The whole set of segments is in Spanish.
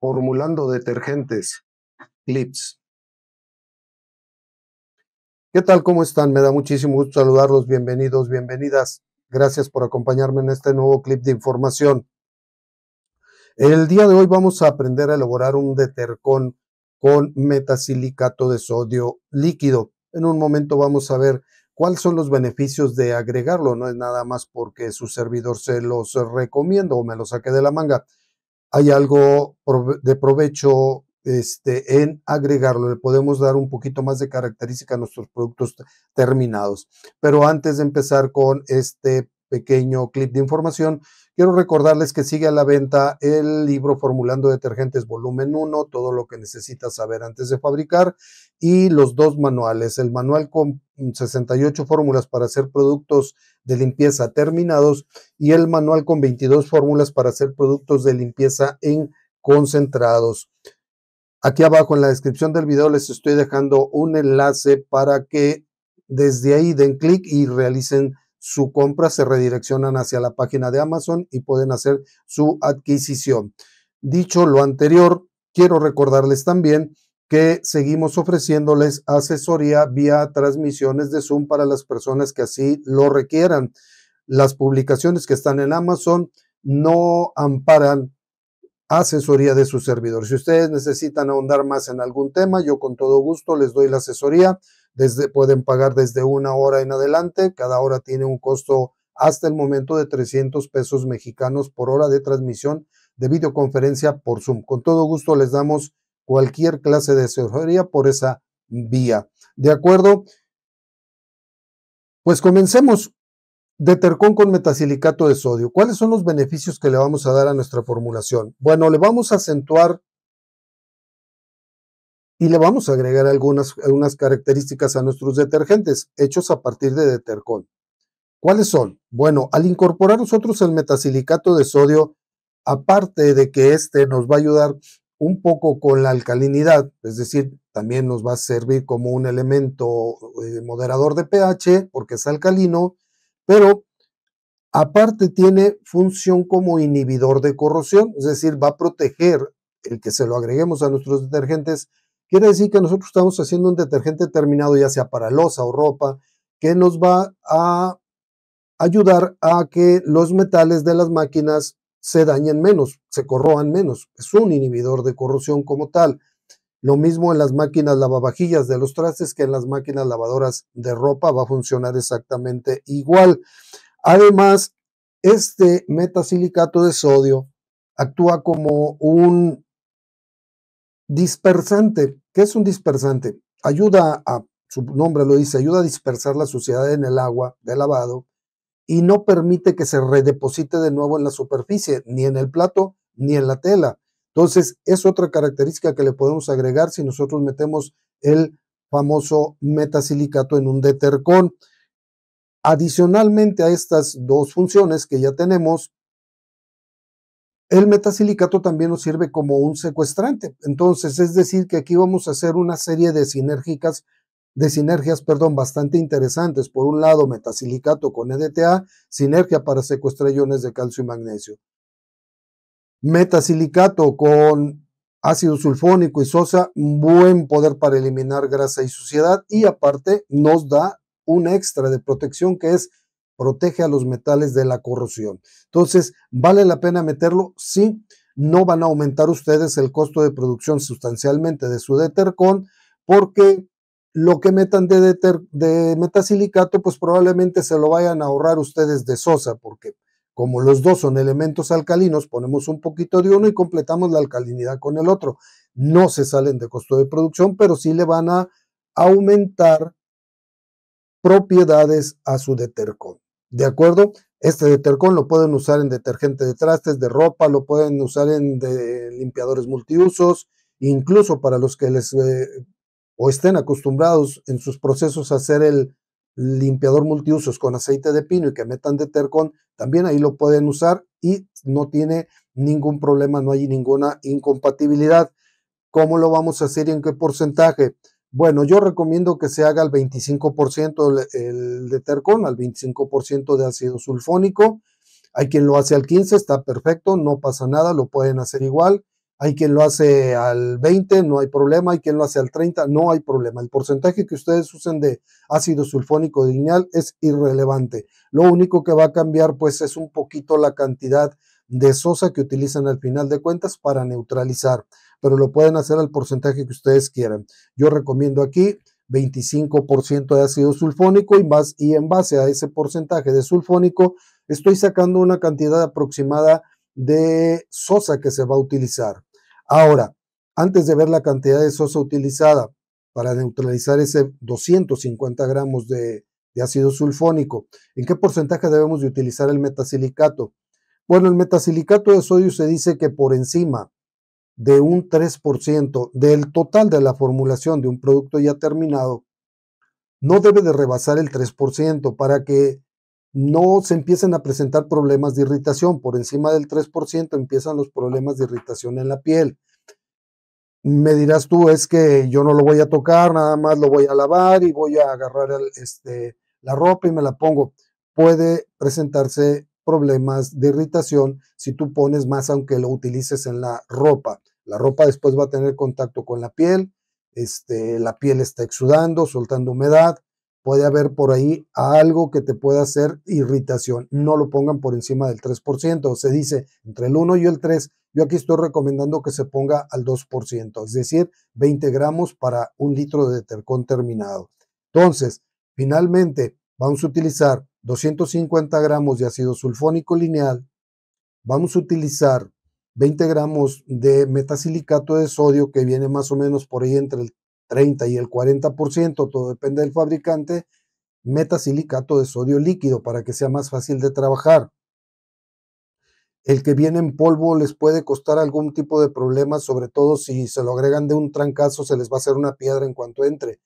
formulando detergentes, clips. ¿Qué tal? ¿Cómo están? Me da muchísimo gusto saludarlos. Bienvenidos, bienvenidas. Gracias por acompañarme en este nuevo clip de información. El día de hoy vamos a aprender a elaborar un detercón con metasilicato de sodio líquido. En un momento vamos a ver cuáles son los beneficios de agregarlo. No es nada más porque su servidor se los recomienda o me lo saque de la manga hay algo de provecho este, en agregarlo, le podemos dar un poquito más de característica a nuestros productos terminados. Pero antes de empezar con este pequeño clip de información, quiero recordarles que sigue a la venta el libro Formulando Detergentes Volumen 1, todo lo que necesitas saber antes de fabricar, y los dos manuales, el manual con 68 fórmulas para hacer productos de limpieza terminados y el manual con 22 fórmulas para hacer productos de limpieza en concentrados. Aquí abajo en la descripción del video les estoy dejando un enlace para que desde ahí den clic y realicen su compra, se redireccionan hacia la página de Amazon y pueden hacer su adquisición. Dicho lo anterior, quiero recordarles también que seguimos ofreciéndoles asesoría vía transmisiones de Zoom para las personas que así lo requieran. Las publicaciones que están en Amazon no amparan asesoría de su servidor. Si ustedes necesitan ahondar más en algún tema, yo con todo gusto les doy la asesoría pueden pagar desde una hora en adelante, cada hora tiene un costo hasta el momento de 300 pesos mexicanos por hora de transmisión de videoconferencia por Zoom. Con todo gusto les damos cualquier clase de asesoría por esa vía. ¿De acuerdo? Pues comencemos. de tercón con metasilicato de sodio. ¿Cuáles son los beneficios que le vamos a dar a nuestra formulación? Bueno, le vamos a acentuar y le vamos a agregar algunas, algunas características a nuestros detergentes hechos a partir de detercol. ¿Cuáles son? Bueno, al incorporar nosotros el metasilicato de sodio, aparte de que este nos va a ayudar un poco con la alcalinidad, es decir, también nos va a servir como un elemento eh, moderador de pH porque es alcalino, pero aparte tiene función como inhibidor de corrosión, es decir, va a proteger el que se lo agreguemos a nuestros detergentes Quiere decir que nosotros estamos haciendo un detergente terminado, ya sea para losa o ropa, que nos va a ayudar a que los metales de las máquinas se dañen menos, se corroan menos. Es un inhibidor de corrosión como tal. Lo mismo en las máquinas lavavajillas de los trastes que en las máquinas lavadoras de ropa va a funcionar exactamente igual. Además, este metasilicato de sodio actúa como un dispersante ¿Qué es un dispersante? Ayuda a, su nombre lo dice, ayuda a dispersar la suciedad en el agua de lavado y no permite que se redeposite de nuevo en la superficie, ni en el plato, ni en la tela. Entonces, es otra característica que le podemos agregar si nosotros metemos el famoso metasilicato en un detergón. Adicionalmente a estas dos funciones que ya tenemos, el metasilicato también nos sirve como un secuestrante. Entonces, es decir, que aquí vamos a hacer una serie de sinérgicas, de sinergias, perdón, bastante interesantes. Por un lado, metasilicato con EDTA, sinergia para secuestrar iones de calcio y magnesio. Metasilicato con ácido sulfónico y sosa, buen poder para eliminar grasa y suciedad y aparte nos da un extra de protección que es protege a los metales de la corrosión. Entonces, ¿vale la pena meterlo? Sí, no van a aumentar ustedes el costo de producción sustancialmente de su detercón porque lo que metan de, de metasilicato, pues probablemente se lo vayan a ahorrar ustedes de sosa, porque como los dos son elementos alcalinos, ponemos un poquito de uno y completamos la alcalinidad con el otro. No se salen de costo de producción, pero sí le van a aumentar propiedades a su detercón. ¿de acuerdo? Este detergón lo pueden usar en detergente de trastes, de ropa, lo pueden usar en limpiadores multiusos, incluso para los que les eh, o estén acostumbrados en sus procesos a hacer el limpiador multiusos con aceite de pino y que metan detergón, también ahí lo pueden usar y no tiene ningún problema, no hay ninguna incompatibilidad. ¿Cómo lo vamos a hacer y en qué porcentaje? Bueno, yo recomiendo que se haga al 25% el, de tercón, al 25% de ácido sulfónico. Hay quien lo hace al 15, está perfecto, no pasa nada, lo pueden hacer igual. Hay quien lo hace al 20, no hay problema. Hay quien lo hace al 30, no hay problema. El porcentaje que ustedes usen de ácido sulfónico de lineal es irrelevante. Lo único que va a cambiar pues es un poquito la cantidad de sosa que utilizan al final de cuentas para neutralizar pero lo pueden hacer al porcentaje que ustedes quieran. Yo recomiendo aquí 25% de ácido sulfónico y, más, y en base a ese porcentaje de sulfónico estoy sacando una cantidad aproximada de sosa que se va a utilizar. Ahora, antes de ver la cantidad de sosa utilizada para neutralizar ese 250 gramos de, de ácido sulfónico, ¿en qué porcentaje debemos de utilizar el metasilicato? Bueno, el metasilicato de sodio se dice que por encima de un 3% del total de la formulación de un producto ya terminado no debe de rebasar el 3% para que no se empiecen a presentar problemas de irritación. Por encima del 3% empiezan los problemas de irritación en la piel. Me dirás tú, es que yo no lo voy a tocar, nada más lo voy a lavar y voy a agarrar este, la ropa y me la pongo. Puede presentarse problemas de irritación si tú pones más aunque lo utilices en la ropa. La ropa después va a tener contacto con la piel, este, la piel está exudando, soltando humedad, puede haber por ahí algo que te pueda hacer irritación. No lo pongan por encima del 3%, se dice entre el 1 y el 3. Yo aquí estoy recomendando que se ponga al 2%, es decir, 20 gramos para un litro de tercón terminado. Entonces, finalmente vamos a utilizar 250 gramos de ácido sulfónico lineal, vamos a utilizar 20 gramos de metasilicato de sodio que viene más o menos por ahí entre el 30 y el 40%, todo depende del fabricante, metasilicato de sodio líquido para que sea más fácil de trabajar. El que viene en polvo les puede costar algún tipo de problema, sobre todo si se lo agregan de un trancazo, se les va a hacer una piedra en cuanto entre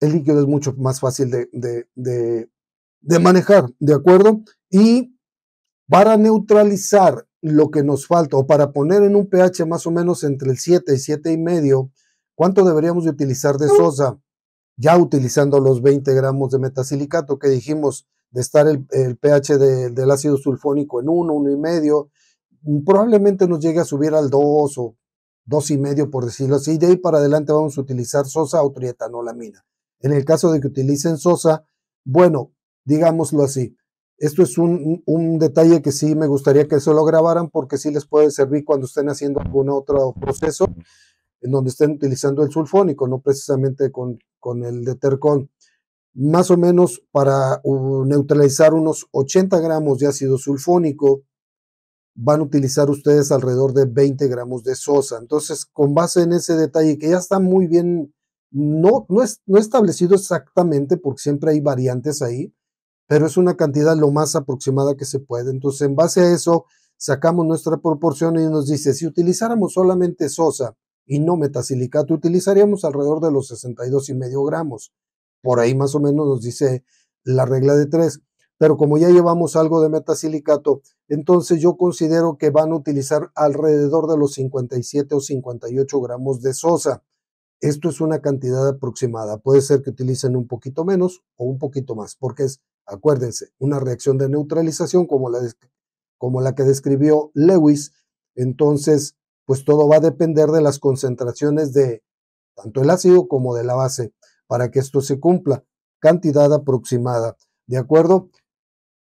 el líquido es mucho más fácil de, manejar, ¿de acuerdo? Y para neutralizar lo que nos falta o para poner en un pH más o menos entre el 7 y 7 y medio, ¿cuánto deberíamos utilizar de sosa? Ya utilizando los 20 gramos de metasilicato que dijimos de estar el, pH del ácido sulfónico en 1, 1 y medio, mm, probablemente nos llegue a subir al 2 o 2.5, y medio por decirlo así, y de ahí para adelante vamos a utilizar sosa o trietanolamina. En el caso de que utilicen Sosa, bueno, digámoslo así. Esto es un, detalle que sí me gustaría que se lo grabaran porque sí les puede servir cuando estén haciendo algún otro proceso en donde estén utilizando el sulfónico, no precisamente con, con el de Tercon. Más o menos para neutralizar unos 80 gramos de ácido sulfónico, van a utilizar ustedes alrededor de 20 gramos de sosa. Entonces, con base en ese detalle que ya está muy bien no, es, no establecido exactamente porque siempre hay variantes ahí, pero es una cantidad lo más aproximada que se puede. Entonces, en base a eso, sacamos nuestra proporción y nos dice, si utilizáramos solamente sosa y no metasilicato, utilizaríamos alrededor de los y medio gramos. Por ahí más o menos nos dice la regla de tres. Pero como ya llevamos algo de metasilicato, entonces yo considero que van a utilizar alrededor de los 57 o 58 gramos de sosa. Esto es una cantidad aproximada. Puede ser que utilicen un poquito menos o un poquito más, porque es, acuérdense, una reacción de neutralización como la, como la que describió Lewis. Entonces, pues todo va a depender de las concentraciones de tanto el ácido como de la base para que esto se cumpla. Cantidad aproximada. ¿De acuerdo?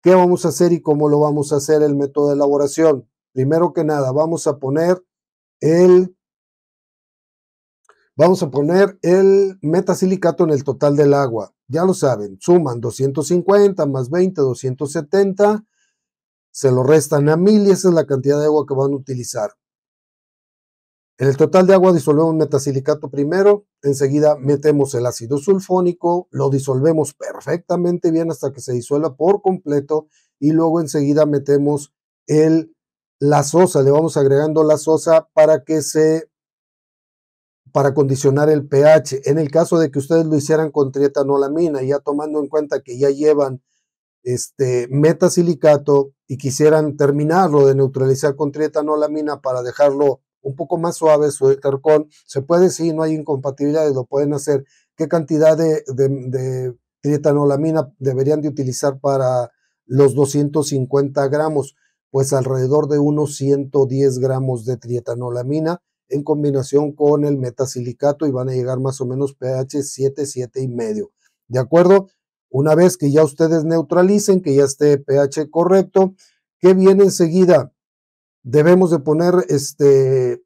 ¿Qué vamos a hacer y cómo lo vamos a hacer el método de elaboración? Primero que nada, vamos a poner el Vamos a poner el metasilicato en el total del agua. Ya lo saben, suman 250 más 20, 270. Se lo restan a 1000 y esa es la cantidad de agua que van a utilizar. En el total de agua disolvemos metasilicato primero, enseguida metemos el ácido sulfónico, lo disolvemos perfectamente bien hasta que se disuelva por completo y luego enseguida metemos el, la sosa, le vamos agregando la sosa para que se para condicionar el pH. En el caso de que ustedes lo hicieran con trietanolamina, ya tomando en cuenta que ya llevan este metasilicato y quisieran terminarlo de neutralizar con trietanolamina para dejarlo un poco más suave, su tercón, se puede, sí, no hay incompatibilidad lo pueden hacer. ¿Qué cantidad de, trietanolamina deberían de utilizar para los 250 gramos? Pues alrededor de unos 110 gramos de trietanolamina en combinación con el metasilicato y van a llegar más o menos pH 7, 7 y medio. ¿De acuerdo? Una vez que ya ustedes neutralicen, que ya esté pH correcto, ¿qué viene enseguida? ¿Debemos de poner este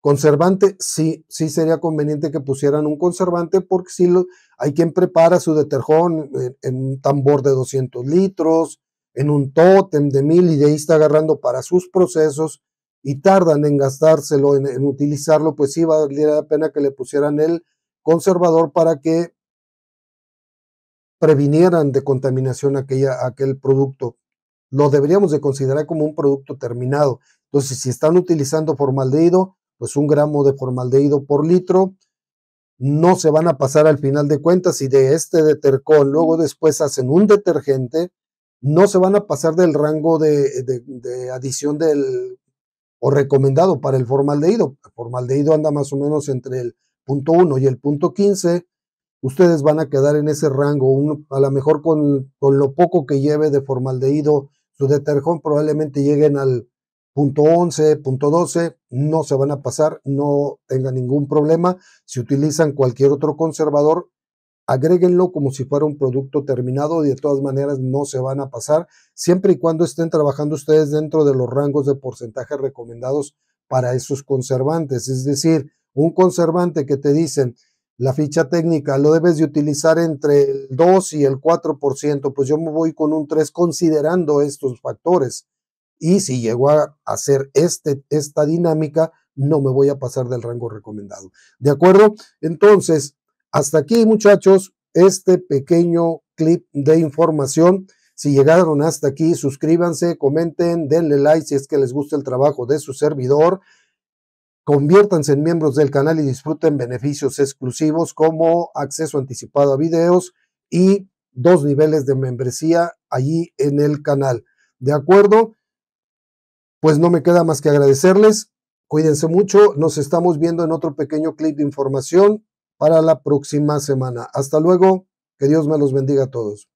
conservante? Sí, sí sería conveniente que pusieran un conservante porque si lo, hay quien prepara su deterjón en, un tambor de 200 litros, en un tótem de 1000 y de ahí está agarrando para sus procesos y tardan en gastárselo, en, utilizarlo, pues sí valdría la pena que le pusieran el conservador para que previnieran de contaminación aquella, aquel producto. Lo deberíamos de considerar como un producto terminado. Entonces, si están utilizando formaldehído, pues un gramo de formaldehído por litro, no se van a pasar al final de cuentas y de este detercón luego después hacen un detergente, no se van a pasar del rango de adición del o recomendado para el formaldehído. El formaldehído anda más o menos entre el punto 1 y el punto 15. Ustedes van a quedar en ese rango, a lo mejor con, con, lo poco que lleve de formaldehído su detergón, probablemente lleguen al punto 11, punto 12, no se van a pasar, no tengan ningún problema. Si utilizan cualquier otro conservador, agréguenlo como si fuera un producto terminado y de todas maneras no se van a pasar, siempre y cuando estén trabajando ustedes dentro de los rangos de porcentaje recomendados para esos conservantes. Es decir, un conservante que te dicen la ficha técnica lo debes de utilizar entre el 2 y el 4%, pues yo me voy con un 3 considerando estos factores. Y si llego a hacer este, esta dinámica, no me voy a pasar del rango recomendado. ¿De acuerdo? Entonces, hasta aquí, muchachos, este pequeño clip de información. Si llegaron hasta aquí, suscríbanse, comenten, denle like si es que les gusta el trabajo de su servidor. Conviértanse en miembros del canal y disfruten beneficios exclusivos como acceso anticipado a videos y dos niveles de membresía allí en el canal. ¿De acuerdo? Pues no me queda más que agradecerles. Cuídense mucho. Nos estamos viendo en otro pequeño clip de información para la próxima semana. Hasta luego, que Dios me los bendiga a todos.